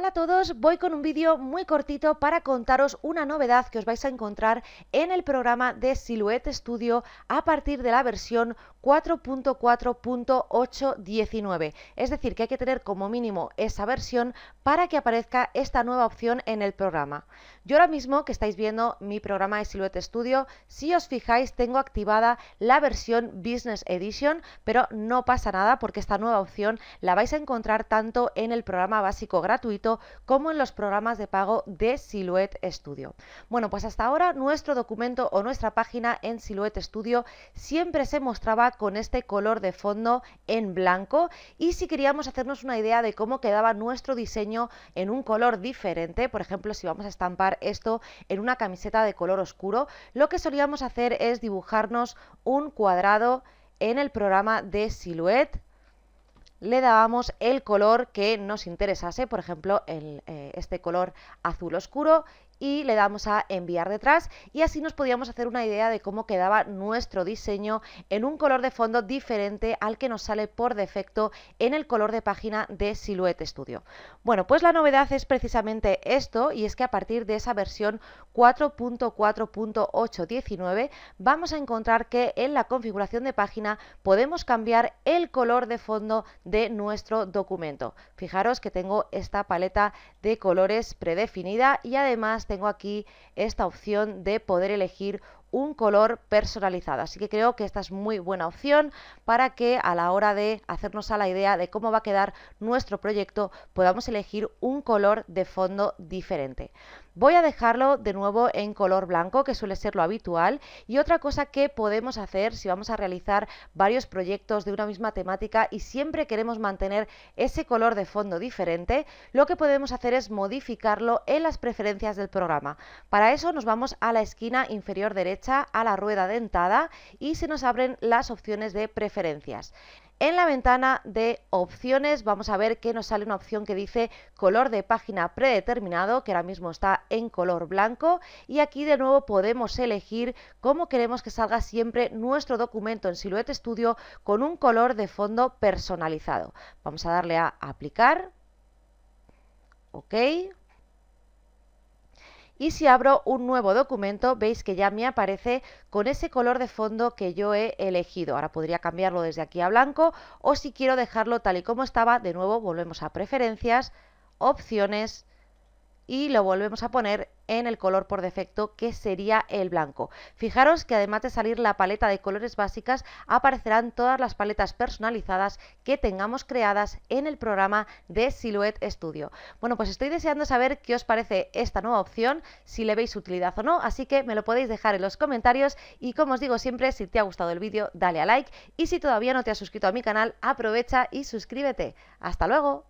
Hola a todos, voy con un vídeo muy cortito para contaros una novedad que os vais a encontrar en el programa de Silhouette Studio a partir de la versión 4.4.819. Es decir, que hay que tener como mínimo esa versión para que aparezca esta nueva opción en el programa. Yo ahora mismo que estáis viendo mi programa de Silhouette Studio, si os fijáis tengo activada la versión Business Edition, pero no pasa nada porque esta nueva opción la vais a encontrar tanto en el programa básico gratuito como en los programas de pago de Silhouette Studio. Bueno, pues hasta ahora nuestro documento o nuestra página en Silhouette Studio siempre se mostraba con este color de fondo en blanco y si queríamos hacernos una idea de cómo quedaba nuestro diseño en un color diferente, por ejemplo si vamos a estampar esto en una camiseta de color oscuro, lo que solíamos hacer es dibujarnos un cuadrado en el programa de Silhouette le dábamos el color que nos interesase, por ejemplo, eh, este color azul oscuro, y le damos a enviar detrás y así nos podíamos hacer una idea de cómo quedaba nuestro diseño en un color de fondo diferente al que nos sale por defecto en el color de página de Silhouette Studio. Bueno, pues la novedad es precisamente esto y es que a partir de esa versión 4.4.819 vamos a encontrar que en la configuración de página podemos cambiar el color de fondo de nuestro documento. Fijaros que tengo esta paleta de colores predefinida y además tengo aquí esta opción de poder elegir un color personalizado. Así que creo que esta es muy buena opción para que a la hora de hacernos a la idea de cómo va a quedar nuestro proyecto podamos elegir un color de fondo diferente. Voy a dejarlo de nuevo en color blanco, que suele ser lo habitual, y otra cosa que podemos hacer si vamos a realizar varios proyectos de una misma temática y siempre queremos mantener ese color de fondo diferente, lo que podemos hacer es modificarlo en las preferencias del programa. Para eso nos vamos a la esquina inferior derecha a la rueda dentada y se nos abren las opciones de preferencias. En la ventana de opciones vamos a ver que nos sale una opción que dice color de página predeterminado, que ahora mismo está en color blanco, y aquí de nuevo podemos elegir cómo queremos que salga siempre nuestro documento en Silhouette Studio con un color de fondo personalizado. Vamos a darle a aplicar, ok, y si abro un nuevo documento veis que ya me aparece con ese color de fondo que yo he elegido. Ahora podría cambiarlo desde aquí a blanco o si quiero dejarlo tal y como estaba, de nuevo volvemos a preferencias, opciones y lo volvemos a poner en el color por defecto que sería el blanco. Fijaros que además de salir la paleta de colores básicas aparecerán todas las paletas personalizadas que tengamos creadas en el programa de Silhouette Studio. Bueno pues estoy deseando saber qué os parece esta nueva opción, si le veis utilidad o no, así que me lo podéis dejar en los comentarios y como os digo siempre si te ha gustado el vídeo dale a like y si todavía no te has suscrito a mi canal aprovecha y suscríbete. ¡Hasta luego!